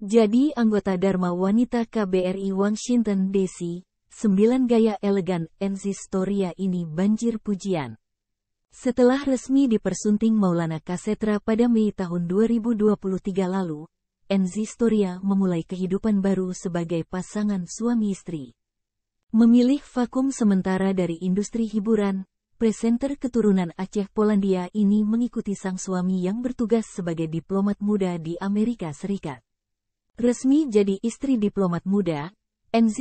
Jadi anggota Dharma Wanita KBRI Washington DC, 9 gaya elegan Enzistoria ini banjir pujian. Setelah resmi dipersunting Maulana Kasetra pada Mei tahun 2023 lalu, Enzistoria memulai kehidupan baru sebagai pasangan suami istri. Memilih vakum sementara dari industri hiburan, presenter keturunan Aceh Polandia ini mengikuti sang suami yang bertugas sebagai diplomat muda di Amerika Serikat. Resmi jadi istri diplomat muda,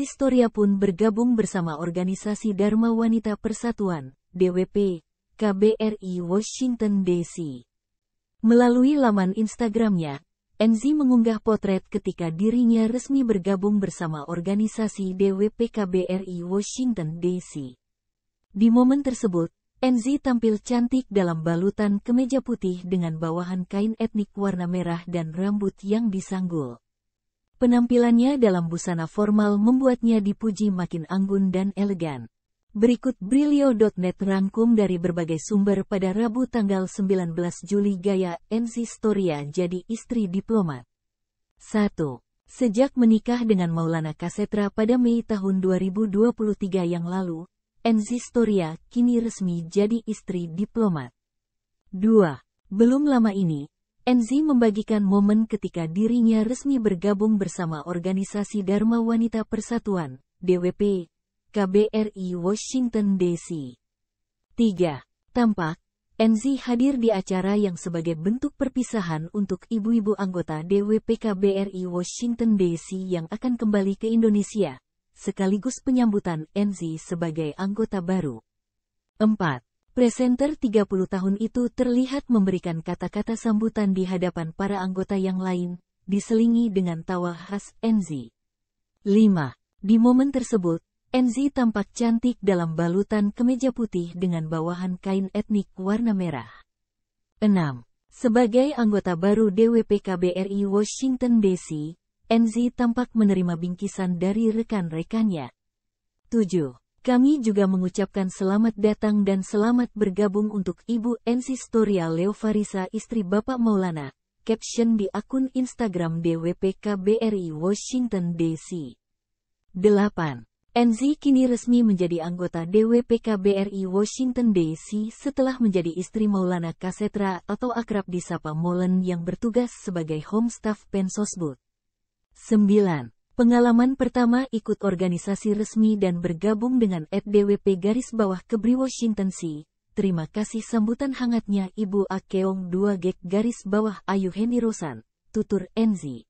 Storia pun bergabung bersama organisasi Dharma Wanita Persatuan, DWP, KBRI Washington DC. Melalui laman Instagramnya, Enzi mengunggah potret ketika dirinya resmi bergabung bersama organisasi DWP KBRI Washington DC. Di momen tersebut, Enzi tampil cantik dalam balutan kemeja putih dengan bawahan kain etnik warna merah dan rambut yang disanggul. Penampilannya dalam busana formal membuatnya dipuji makin anggun dan elegan. Berikut Brilio.net rangkum dari berbagai sumber pada Rabu tanggal 19 Juli gaya MC Storia jadi istri diplomat. 1. Sejak menikah dengan Maulana Kasetra pada Mei tahun 2023 yang lalu, MC Storia kini resmi jadi istri diplomat. 2. Belum lama ini, Enzi membagikan momen ketika dirinya resmi bergabung bersama organisasi Dharma Wanita Persatuan, DWP, KBRI Washington DC. 3. Tampak, Enzi hadir di acara yang sebagai bentuk perpisahan untuk ibu-ibu anggota DWP KBRI Washington DC yang akan kembali ke Indonesia, sekaligus penyambutan Enzi sebagai anggota baru. 4. Presenter 30 tahun itu terlihat memberikan kata-kata sambutan di hadapan para anggota yang lain, diselingi dengan tawa khas Enzi. 5. Di momen tersebut, Enzi tampak cantik dalam balutan kemeja putih dengan bawahan kain etnik warna merah. 6. Sebagai anggota baru DWPKBRI Washington DC, Enzi tampak menerima bingkisan dari rekan-rekannya. 7. Kami juga mengucapkan selamat datang dan selamat bergabung untuk Ibu Ensistoria Farisa istri Bapak Maulana. Caption di akun Instagram DWPKBRI Washington DC. 8. Enzi kini resmi menjadi anggota DWPKBRI Washington DC setelah menjadi istri Maulana Kasetra atau akrab disapa Molen yang bertugas sebagai home staff Pensosbud. 9. Pengalaman pertama ikut organisasi resmi dan bergabung dengan FDWP garis bawah Kebri Washington C. Terima kasih sambutan hangatnya Ibu Akeong 2 Gek garis bawah Ayu Rosan, tutur Enzi.